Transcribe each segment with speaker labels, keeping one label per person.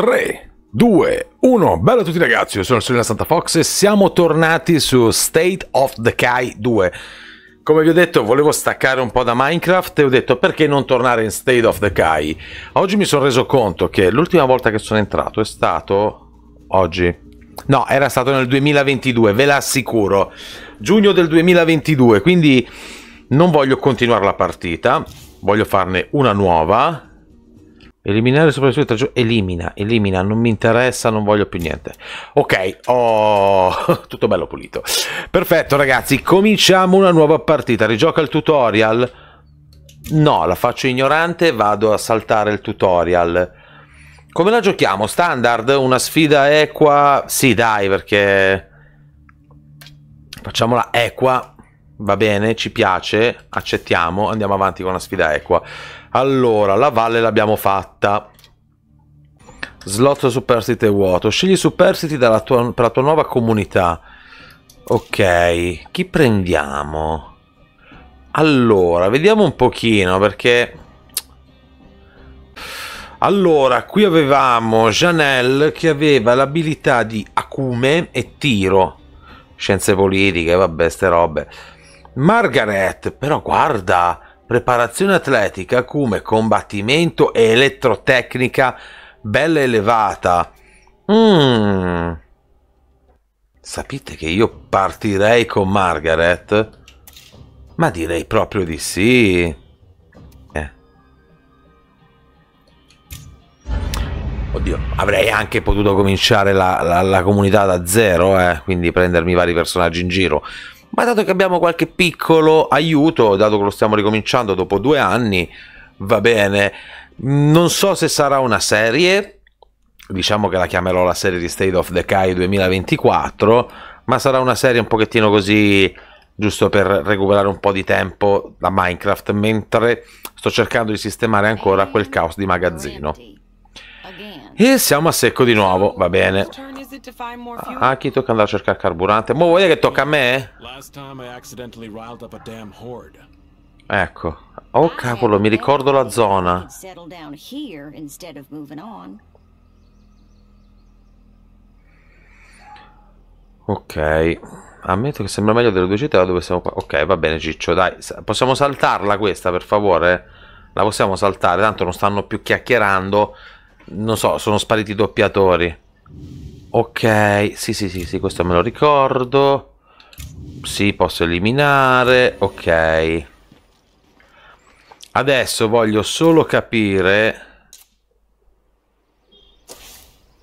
Speaker 1: 3, 2, 1, bello a tutti ragazzi, io sono Serena Santa Fox e siamo tornati su State of the Kai 2. Come vi ho detto, volevo staccare un po' da Minecraft e ho detto perché non tornare in State of the Kai. Oggi mi sono reso conto che l'ultima volta che sono entrato è stato oggi. No, era stato nel 2022, ve l'assicuro. Giugno del 2022, quindi non voglio continuare la partita, voglio farne una nuova Eliminare sopravvissuti tre giorni. Elimina, elimina, non mi interessa, non voglio più niente. Ok, oh, tutto bello pulito. Perfetto ragazzi, cominciamo una nuova partita. Rigioca il tutorial? No, la faccio ignorante, vado a saltare il tutorial. Come la giochiamo? Standard? Una sfida equa? Sì, dai, perché... Facciamola equa va bene, ci piace, accettiamo, andiamo avanti con la sfida equa. Allora, la valle l'abbiamo fatta. Slot superstite vuoto. Scegli superstiti tua, per la tua nuova comunità. Ok, chi prendiamo? Allora, vediamo un pochino perché... Allora, qui avevamo Janelle che aveva l'abilità di acume e tiro. Scienze politiche, vabbè, ste robe. Margaret, però guarda, preparazione atletica come combattimento e elettrotecnica bella elevata. Mm. Sapete che io partirei con Margaret? Ma direi proprio di sì. Eh. Oddio, avrei anche potuto cominciare la, la, la comunità da zero, eh, quindi prendermi vari personaggi in giro ma dato che abbiamo qualche piccolo aiuto, dato che lo stiamo ricominciando dopo due anni, va bene. Non so se sarà una serie, diciamo che la chiamerò la serie di State of the Kai 2024, ma sarà una serie un pochettino così giusto per recuperare un po' di tempo da Minecraft mentre sto cercando di sistemare ancora quel caos di magazzino. E siamo a secco di nuovo, va bene. Ah, a ah, chi tocca andare a cercare carburante? Ma vuoi che tocca a me? Ecco. Oh cavolo, mi ricordo la zona. Ok. Ammetto che sembra meglio delle due città dove siamo qua. Ok, va bene Ciccio, dai. Possiamo saltarla questa, per favore? La possiamo saltare, tanto non stanno più chiacchierando non so, sono spariti i doppiatori. Ok, sì, sì, sì, sì, questo me lo ricordo. Sì, posso eliminare. Ok. Adesso voglio solo capire...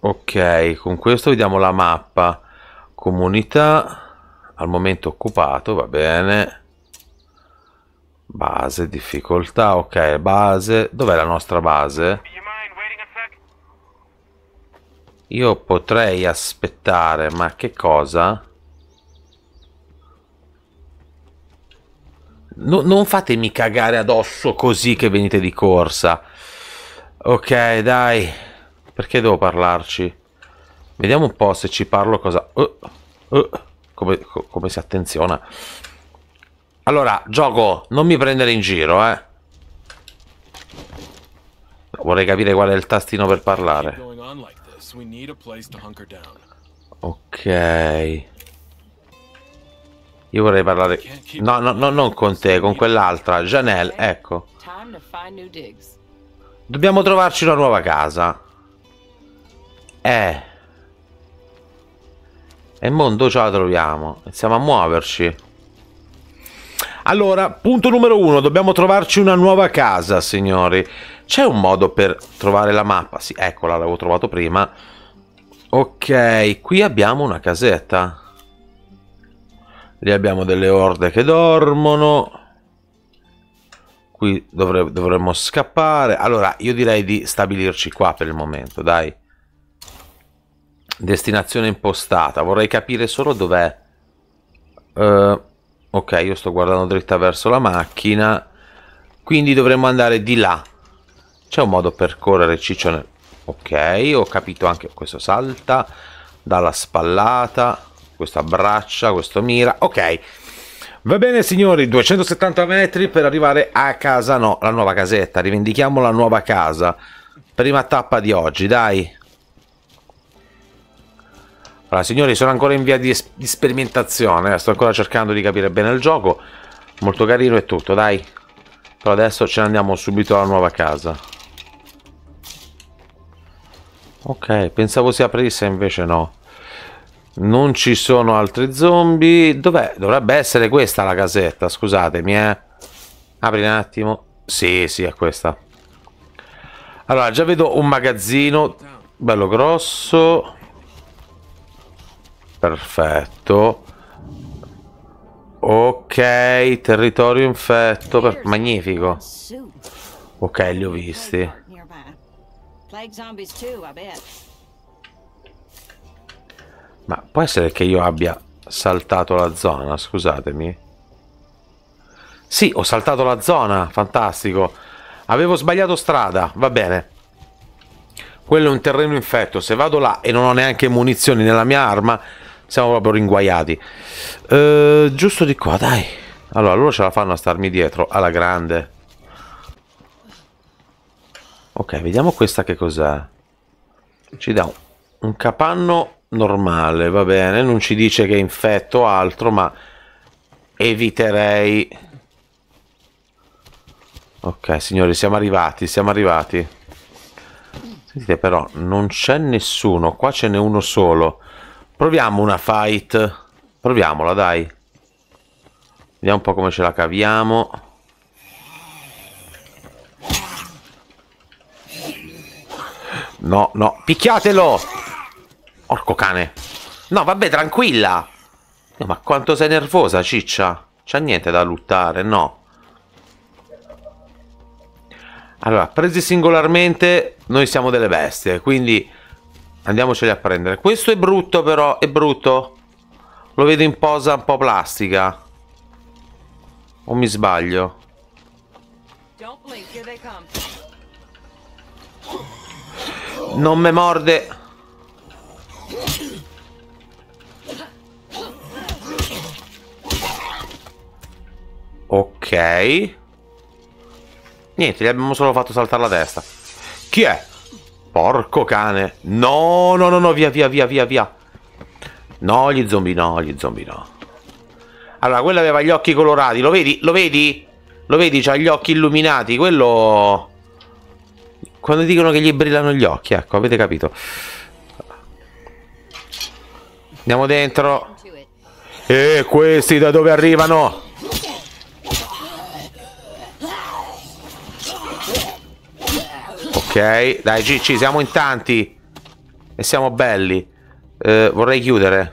Speaker 1: Ok, con questo vediamo la mappa. Comunità, al momento occupato, va bene. Base, difficoltà, ok, base. Dov'è la nostra base? Base. Io potrei aspettare, ma che cosa? No, non fatemi cagare addosso così che venite di corsa. Ok, dai. Perché devo parlarci? Vediamo un po' se ci parlo cosa... Uh, uh, come, come si attenziona. Allora, gioco, non mi prendere in giro, eh. Vorrei capire qual è il tastino per parlare. So we need a place to hunker down. Ok. Io vorrei parlare No, no, no, non con te, con quell'altra, Janelle, ecco. Dobbiamo trovarci una nuova casa. Eh. E mondo ce la troviamo. Iniziamo a muoverci. Allora, punto numero uno, dobbiamo trovarci una nuova casa, signori. C'è un modo per trovare la mappa? Sì, eccola, l'avevo trovato prima. Ok, qui abbiamo una casetta. Lì abbiamo delle orde che dormono. Qui dovre dovremmo scappare. Allora, io direi di stabilirci qua per il momento, dai. Destinazione impostata. Vorrei capire solo dov'è. Uh, ok io sto guardando dritta verso la macchina quindi dovremmo andare di là c'è un modo per correre ciccione ok ho capito anche questo salta dalla spallata questo abbraccia questo mira ok Va bene signori, 270 metri per arrivare a casa, no, la nuova casetta, rivendichiamo la nuova casa. Prima tappa di oggi, dai. Allora, signori, sono ancora in via di, di sperimentazione, eh, sto ancora cercando di capire bene il gioco. Molto carino e tutto, dai. Però adesso ce ne andiamo subito alla nuova casa. Ok, pensavo si aprisse, invece no. Non ci sono altri zombie. Dov'è? Dovrebbe essere questa la casetta, scusatemi, eh. Apri un attimo. Sì, sì, è questa. Allora, già vedo un magazzino bello grosso. Perfetto. Ok, territorio infetto. Per... Magnifico. Ok, li ho visti. Ma può essere che io abbia saltato la zona, scusatemi. Sì, ho saltato la zona, fantastico. Avevo sbagliato strada, va bene. Quello è un terreno infetto, se vado là e non ho neanche munizioni nella mia arma, siamo proprio ringuaiati. Uh, giusto di qua, dai. Allora, loro ce la fanno a starmi dietro, alla grande. Ok, vediamo questa che cos'è. Ci dà un, un capanno normale, va bene. Non ci dice che è infetto o altro, ma eviterei... Ok, signori, siamo arrivati, siamo arrivati. Sentite, però, non c'è nessuno. Qua ce n'è uno solo. Proviamo una fight. Proviamola, dai. Vediamo un po' come ce la caviamo. No, no. Picchiatelo! Orco cane. No, vabbè, tranquilla. ma quanto sei nervosa, ciccia. C'ha niente da luttare, no. Allora, presi singolarmente, noi siamo delle bestie, quindi... Andiamoceli a prendere. Questo è brutto però, è brutto. Lo vedo in posa un po' plastica. O mi sbaglio? Non me morde. Ok. Niente, gli abbiamo solo fatto saltare la testa. Chi è? Porco cane. No, no, no, no, via, via, via, via, via. No, gli zombie no, gli zombie no. Allora, quello aveva gli occhi colorati, lo vedi? Lo vedi? Lo vedi? C'ha gli occhi illuminati, quello... Quando dicono che gli brillano gli occhi, ecco, avete capito. Andiamo dentro. E eh, questi da dove arrivano? Ok, dai Gigi, siamo in tanti. E siamo belli. Eh, vorrei chiudere.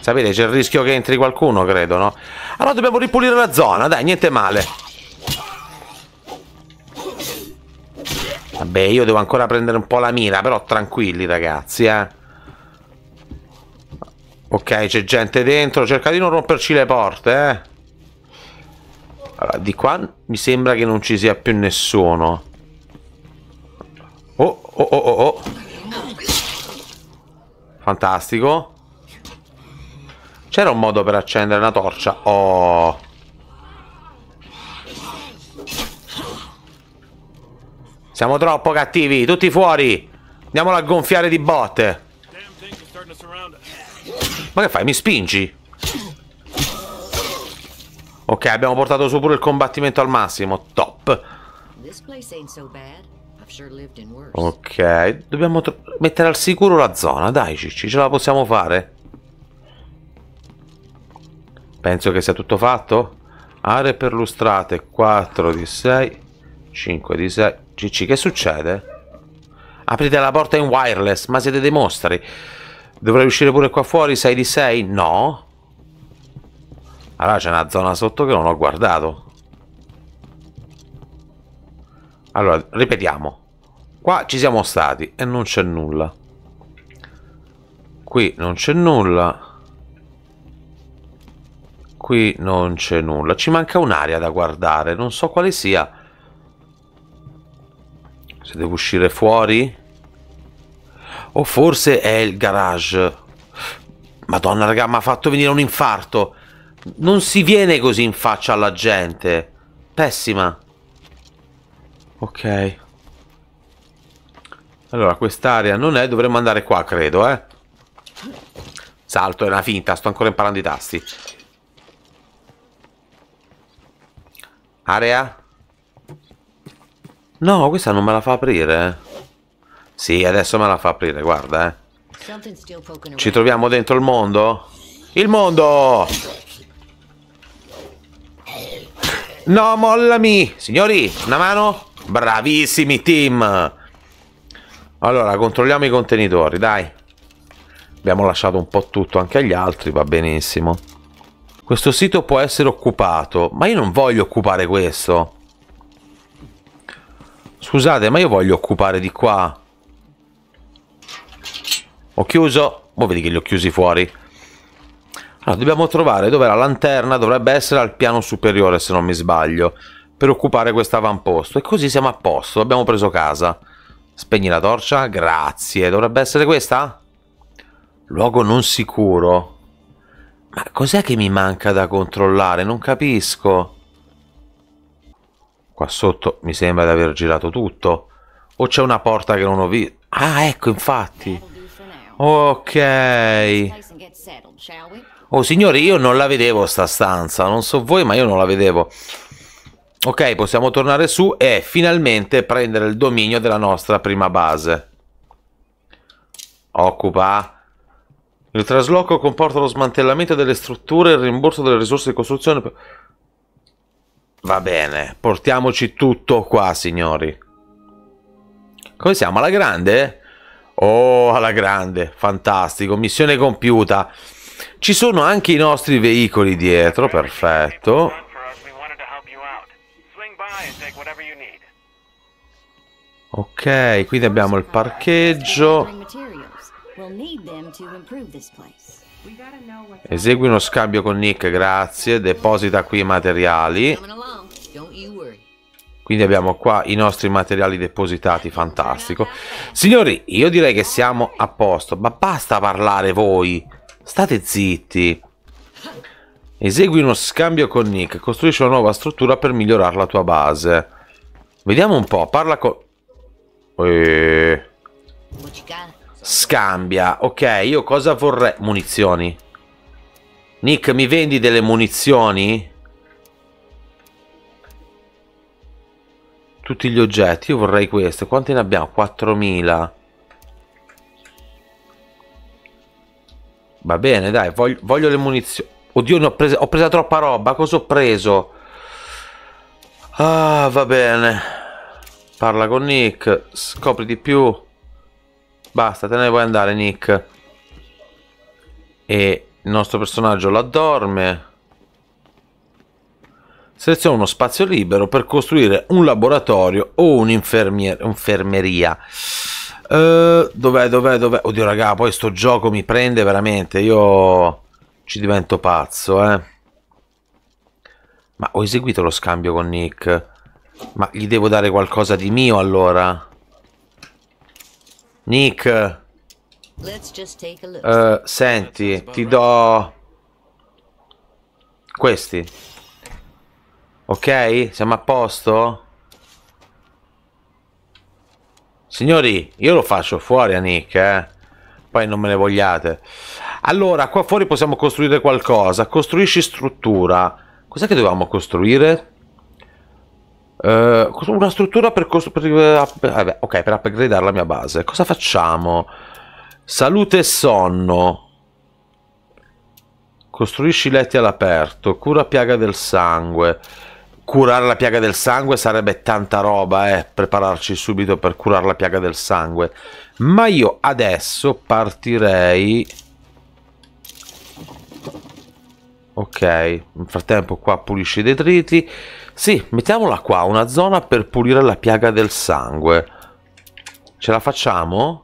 Speaker 1: Sapete, c'è il rischio che entri qualcuno, credo, no? Allora dobbiamo ripulire la zona, dai, niente male. Vabbè, io devo ancora prendere un po' la mira però tranquilli, ragazzi, eh. Ok, c'è gente dentro, cerca di non romperci le porte, eh. Allora, di qua mi sembra che non ci sia più nessuno. Oh, oh, oh, oh, oh. Fantastico. C'era un modo per accendere una torcia. Oh. Siamo troppo cattivi. Tutti fuori. Andiamolo a gonfiare di botte. Ma che fai? Mi spingi? Ok, abbiamo portato su pure il combattimento al massimo. Top. Ok, dobbiamo mettere al sicuro la zona. Dai, Cicci, ce la possiamo fare. Penso che sia tutto fatto. Aree perlustrate 4 di 6, 5 di 6. Cicci, che succede? Aprite la porta in wireless, ma siete dei mostri. Dovrei uscire pure qua fuori 6 di 6? No. Allora c'è una zona sotto che non ho guardato. Allora, ripetiamo. Qua ci siamo stati e non c'è nulla. Qui non c'è nulla. Qui non c'è nulla. Ci manca un'area da guardare. Non so quale sia. Se devo uscire fuori. O forse è il garage. Madonna, raga, mi ha fatto venire un infarto. Non si viene così in faccia alla gente. Pessima. Ok. Allora, quest'area non è. Dovremmo andare qua, credo, eh. Salto, è una finta. Sto ancora imparando i tasti. Area? No, questa non me la fa aprire. Eh. Sì, adesso me la fa aprire, guarda, eh. Ci troviamo dentro il mondo? Il mondo! No, mollami! Signori, una mano? Bravissimi, team! Allora, controlliamo i contenitori, dai. Abbiamo lasciato un po' tutto anche agli altri, va benissimo. Questo sito può essere occupato, ma io non voglio occupare questo. Scusate, ma io voglio occupare di qua. Ho chiuso. Mo vedi che li ho chiusi fuori. Allora, ah, dobbiamo trovare dove la lanterna dovrebbe essere al piano superiore, se non mi sbaglio, per occupare questo avamposto. E così siamo a posto, abbiamo preso casa. Spegni la torcia, grazie. Dovrebbe essere questa? Luogo non sicuro. Ma cos'è che mi manca da controllare? Non capisco. Qua sotto mi sembra di aver girato tutto. O c'è una porta che non ho visto. Ah, ecco, infatti. Ok. Oh signore, io non la vedevo sta stanza, non so voi ma io non la vedevo. Ok, possiamo tornare su e finalmente prendere il dominio della nostra prima base. Occupa. Il trasloco comporta lo smantellamento delle strutture e il rimborso delle risorse di costruzione. Va bene, portiamoci tutto qua, signori. Come siamo? Alla grande? Oh, alla grande, fantastico, missione compiuta. Ci sono anche i nostri veicoli dietro, perfetto. Ok, quindi abbiamo il parcheggio. Esegui uno scambio con Nick, grazie. Deposita qui i materiali. Quindi abbiamo qua i nostri materiali depositati, fantastico. Signori, io direi che siamo a posto, ma basta parlare voi. State zitti. Esegui uno scambio con Nick. Costruisci una nuova struttura per migliorare la tua base. Vediamo un po'. Parla con... Eeeh. Scambia. Ok, io cosa vorrei... Munizioni. Nick, mi vendi delle munizioni? Tutti gli oggetti. Io vorrei queste. Quanti ne abbiamo? 4.000. Va bene, dai, voglio, voglio le munizioni. Oddio, ho, preso, ho presa troppa roba. Cosa ho preso? Ah, va bene. Parla con Nick. Scopri di più. Basta, te ne puoi andare, Nick. E il nostro personaggio la dorme. Seleziona uno spazio libero per costruire un laboratorio o un'infermeria. Eh, dov'è, dov'è, dov'è? Oddio, raga, poi sto gioco mi prende veramente. Io ci divento pazzo, eh. Ma ho eseguito lo scambio con Nick. Ma gli devo dare qualcosa di mio allora? Nick. Uh, senti, ti do... Questi. Ok? Siamo a posto? Signori, io lo faccio fuori a Nick, eh? Poi non me ne vogliate. Allora, qua fuori possiamo costruire qualcosa. Costruisci struttura. Cos'è che dovevamo costruire? Uh, una struttura per costruire... Eh, ok, per upgradare la mia base. Cosa facciamo? Salute e sonno. Costruisci letti all'aperto. Cura piaga del sangue curare la piaga del sangue sarebbe tanta roba, eh, prepararci subito per curare la piaga del sangue. Ma io adesso partirei... Ok, nel frattempo qua pulisce i detriti. Sì, mettiamola qua, una zona per pulire la piaga del sangue. Ce la facciamo?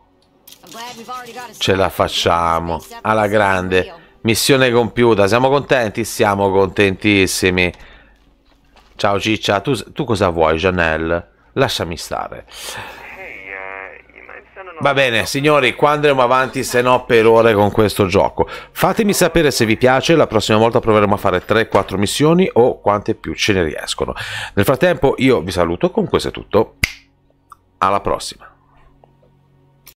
Speaker 1: Ce la facciamo, alla grande. Missione compiuta, siamo contenti? Siamo contentissimi. Ciao Ciccia, tu, tu cosa vuoi, Janelle? Lasciami stare. Va bene, signori, qua andremo avanti se no per ore con questo gioco. Fatemi sapere se vi piace, la prossima volta proveremo a fare 3-4 missioni o quante più ce ne riescono. Nel frattempo io vi saluto, con questo è tutto. Alla prossima.